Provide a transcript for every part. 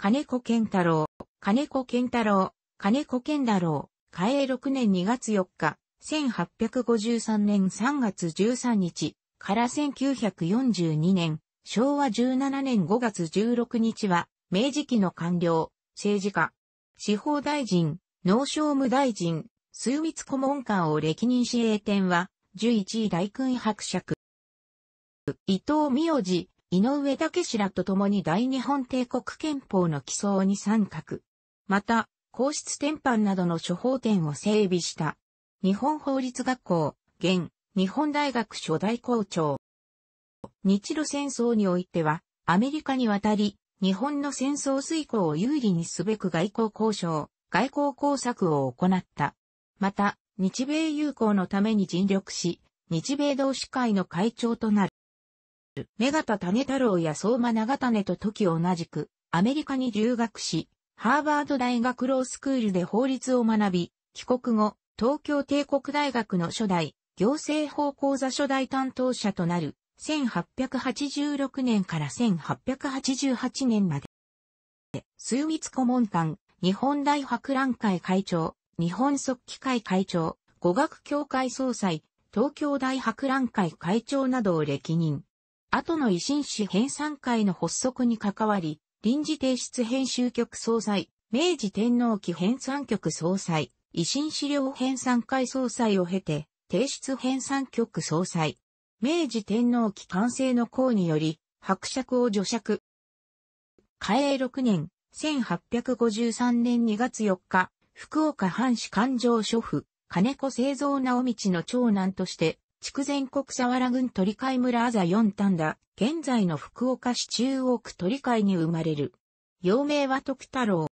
金子健太郎、金子健太郎、金子健太郎、嘉永6年2月4日、1853年3月13日から1942年、昭和17年5月16日は、明治期の官僚、政治家、司法大臣、農商務大臣、水密顧問官を歴任し栄転は、11位大君伯爵。伊藤美代寺、井上武志らと共に大日本帝国憲法の起草に参画。また、皇室転範などの処方典を整備した。日本法律学校、現、日本大学初代校長。日露戦争においては、アメリカに渡り、日本の戦争遂行を有利にすべく外交交渉、外交工作を行った。また、日米友好のために尽力し、日米同志会の会長となる。る。目型種太郎や相馬長種と時同じく、アメリカに留学し、ハーバード大学ロースクールで法律を学び、帰国後、東京帝国大学の初代、行政法講座初代担当者となる、1886年から1888年まで。枢密顧問館、日本大博覧会会長、日本即帰会会長、語学協会総裁、東京大博覧会会長などを歴任。後の維新誌編纂会の発足に関わり、臨時提出編集局総裁、明治天皇期編纂局総裁、維新資料編纂会総裁を経て、提出編纂局総裁。明治天皇期完成の功により、伯爵を除尺。嘉永6年、1853年2月4日、福岡藩士官定諸府、金子製造直道の長男として、筑前国佐原郡鳥海村あざ四丹田、現在の福岡市中央区鳥海に生まれる。幼名は徳太郎。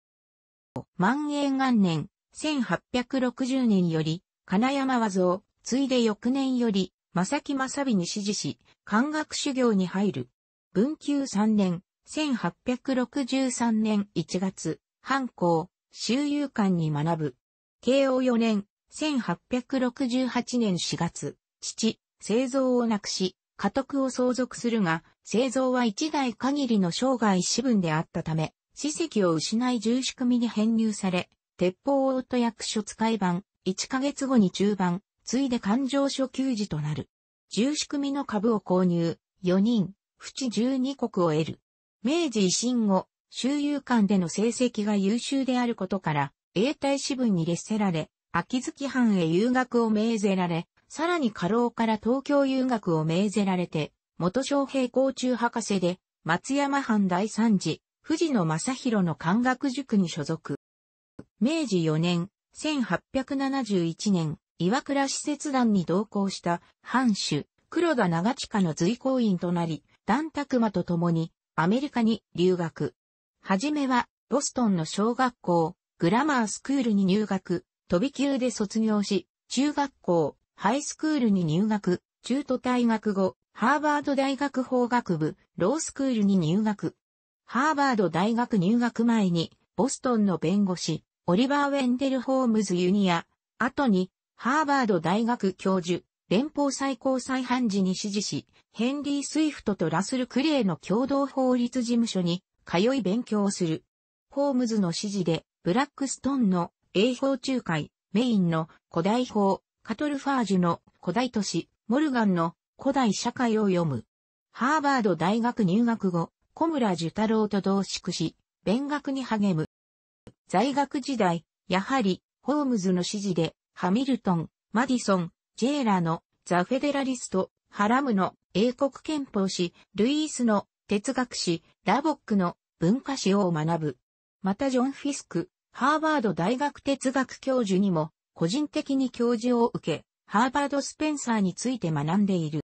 万永元年、1860年より、金山和蔵、ついで翌年より、正木正美に指示し、漢学修行に入る。文久三年、1863年1月、藩校、周遊館に学ぶ。慶応四年、1868年4月、父、製造をなくし、家督を相続するが、製造は一代限りの生涯私分であったため、史跡を失い重仕組みに編入され、鉄砲夫と役所使い版、1ヶ月後に中盤、ついで勘定所給仕となる。重仕組みの株を購入、4人、淵12国を得る。明治維新後、周遊館での成績が優秀であることから、永代支分に列せられ、秋月藩へ遊学を命ぜられ、さらに過労から東京遊学を命ぜられて、元昌平校中博士で、松山藩第三次、藤野正宏の漢学塾に所属。明治4年、1871年、岩倉使節団に同行した藩主、黒田長近の随行員となり、段拓馬と共にアメリカに留学。はじめは、ボストンの小学校、グラマースクールに入学、飛び級で卒業し、中学校、ハイスクールに入学、中途退学後、ハーバード大学法学部、ロースクールに入学。ハーバード大学入学前に、ボストンの弁護士、オリバー・ウェンデル・ホームズ・ユニア、後に、ハーバード大学教授、連邦最高裁判事に指示し、ヘンリー・スイフトとラスル・クレイの共同法律事務所に通い勉強をする。ホームズの指示で、ブラックストンの英法仲介、メインの古代法、カトルファージュの古代都市、モルガンの古代社会を読む。ハーバード大学入学後、小村寿太郎と同宿し、勉学に励む。在学時代、やはり、ホームズの指示で、ハミルトン、マディソン、ジェーラのザ・フェデラリスト、ハラムの英国憲法史、ルイースの哲学史、ラボックの文化史を学ぶ。またジョン・フィスク、ハーバード大学哲学教授にも個人的に教授を受け、ハーバード・スペンサーについて学んでいる。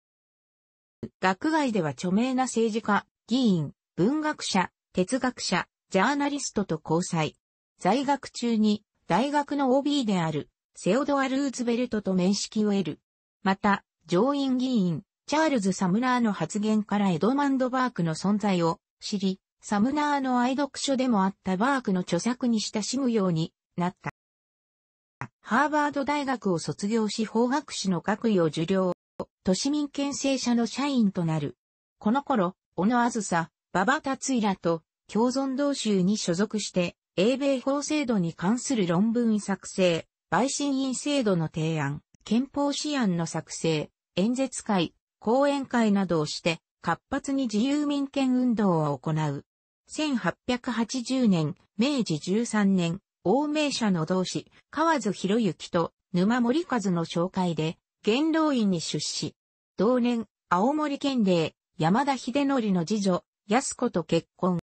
学外では著名な政治家、議員、文学者、哲学者、ジャーナリストと交際。在学中に大学の OB であるセオドア・ルーズベルトと面識を得る。また、上院議員、チャールズ・サムナーの発言からエドマンド・バークの存在を知り、サムナーの愛読書でもあったバークの著作に親しむようになった。ハーバード大学を卒業し法学士の学位を受領、都市民権制社の社員となる。この頃、小野あずさ、馬場達井らと共存同州に所属して、英米法制度に関する論文作成、陪審員制度の提案、憲法試案の作成、演説会、講演会などをして、活発に自由民権運動を行う。1880年、明治13年、亡命者の同志、河津博之と沼森和の紹介で、元老院に出資。同年、青森県令、山田秀則の次女、安子と結婚。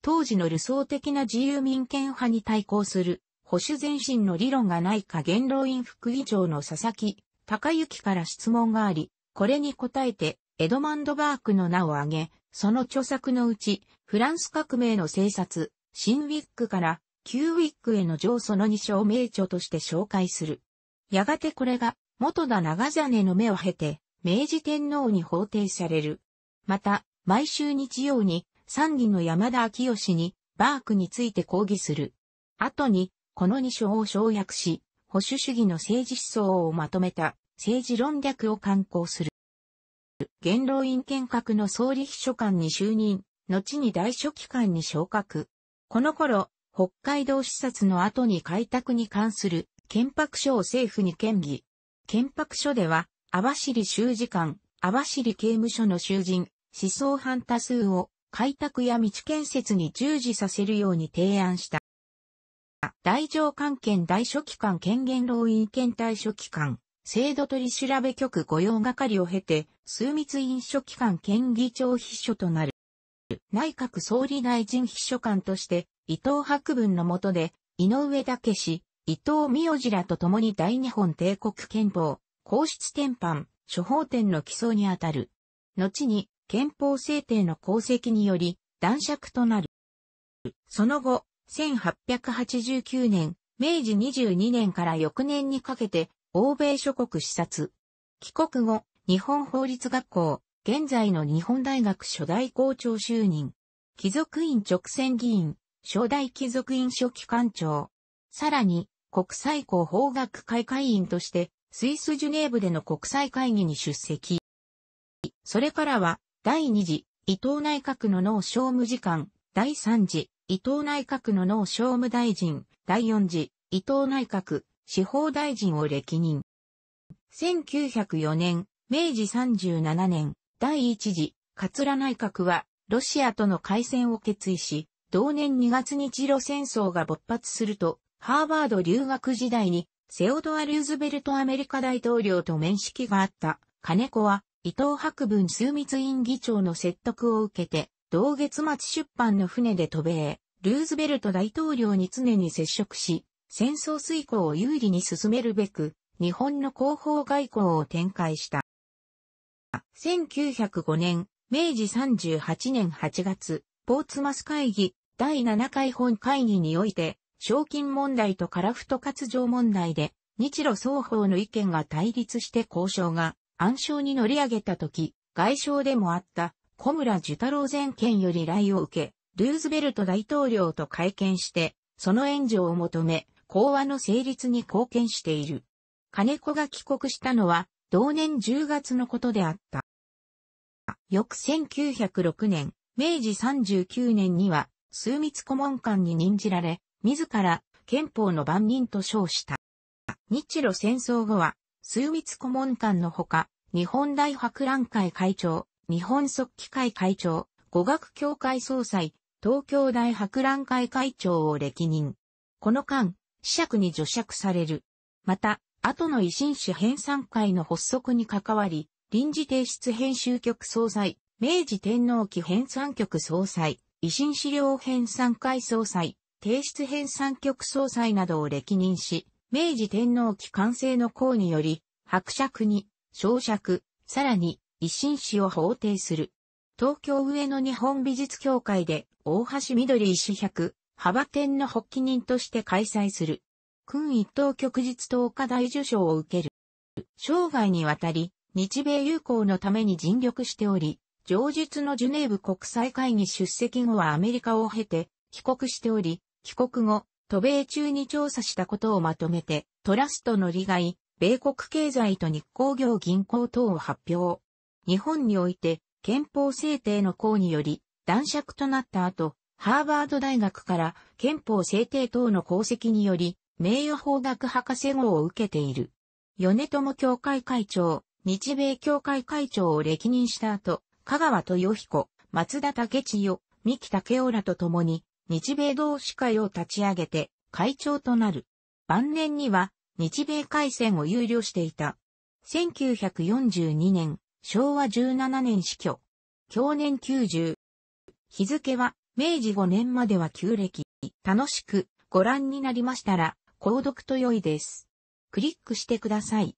当時の理想的な自由民権派に対抗する、保守前進の理論がないか元老院副議長の佐々木、隆之から質問があり、これに答えて、エドマンドバークの名を挙げ、その著作のうち、フランス革命の政策、シンウィックから、キューウィックへの上訴の二章名著として紹介する。やがてこれが、元田長真の目を経て、明治天皇に法定される。また、毎週日曜に、参議の山田昭義に、バークについて抗議する。後に、この二章を省略し、保守主義の政治思想をまとめた、政治論略を刊行する。元老院見学の総理秘書官に就任、後に大書記官に昇格。この頃、北海道視察の後に開拓に関する憲白書を政府に建議。憲白書では、網走修士官、網走刑務所の囚人、思想犯多数を開拓や道建設に従事させるように提案した。大乗官権大書記官権限老院検体書記官、制度取調べ局御用係を経て、枢密院書記官県議長秘書となる。内閣総理大臣秘書官として、伊藤博文の下で、井上武氏、伊藤美代次らと共に大日本帝国憲法、皇室典範、諸法典の基礎にあたる。後に、憲法制定の功績により、断爵となる。その後、1889年、明治22年から翌年にかけて、欧米諸国視察。帰国後、日本法律学校、現在の日本大学初代校長就任。貴族院直選議員、初代貴族院書記官長。さらに、国際広報学会会員として、スイスジュネーブでの国際会議に出席。それからは、第2次、伊藤内閣の脳商務次官、第3次、伊藤内閣の脳商務大臣、第4次、伊藤内閣、司法大臣を歴任。1904年、明治37年、第1次、桂内閣は、ロシアとの開戦を決意し、同年2月日露戦争が勃発すると、ハーバード留学時代に、セオドア・ルーズベルトアメリカ大統領と面識があった金子は、伊藤博文枢密院議長の説得を受けて、同月末出版の船で渡米、ルーズベルト大統領に常に接触し、戦争遂行を有利に進めるべく、日本の広報外交を展開した。1905年、明治38年8月、ポーツマス会議第7回本会議において、賞金問題とカラフト活動問題で、日露双方の意見が対立して交渉が暗礁に乗り上げたとき、外相でもあった小村寿太郎前県より来を受け、ルーズベルト大統領と会見して、その援助を求め、講和の成立に貢献している。金子が帰国したのは、同年10月のことであった。翌1906年、明治39年には、枢密顧問官に任じられ、自ら憲法の番人と称した。日露戦争後は、枢密顧問官のほか、日本大博覧会会長、日本即帰会会長、語学協会総裁、東京大博覧会会長を歴任。この間、子者に除釈される。また、後の維新紙編纂会の発足に関わり、臨時提出編集局総裁、明治天皇期編三局総裁、維新資料編三会総裁、提出編三局総裁などを歴任し、明治天皇期完成の功により、伯爵に、小爵、さらに、維新史を法定する。東京上野日本美術協会で、大橋緑石百、幅展の発起人として開催する。君一等旭日東科大受賞を受ける。生涯にわたり、日米友好のために尽力しており、上述のジュネーブ国際会議出席後はアメリカを経て帰国しており、帰国後、渡米中に調査したことをまとめて、トラストの利害、米国経済と日興業銀行等を発表。日本において、憲法制定の項により、断尺となった後、ハーバード大学から憲法制定等の功績により、名誉法学博士号を受けている。米友協会会長、日米協会会長を歴任した後、香川豊彦、松田竹千代、三木竹雄らと共に、日米同志会を立ち上げて、会長となる。晩年には、日米海戦を有料していた。1942年、昭和17年死去。去年90。日付は、明治5年までは旧暦。楽しくご覧になりましたら、購読と良いです。クリックしてください。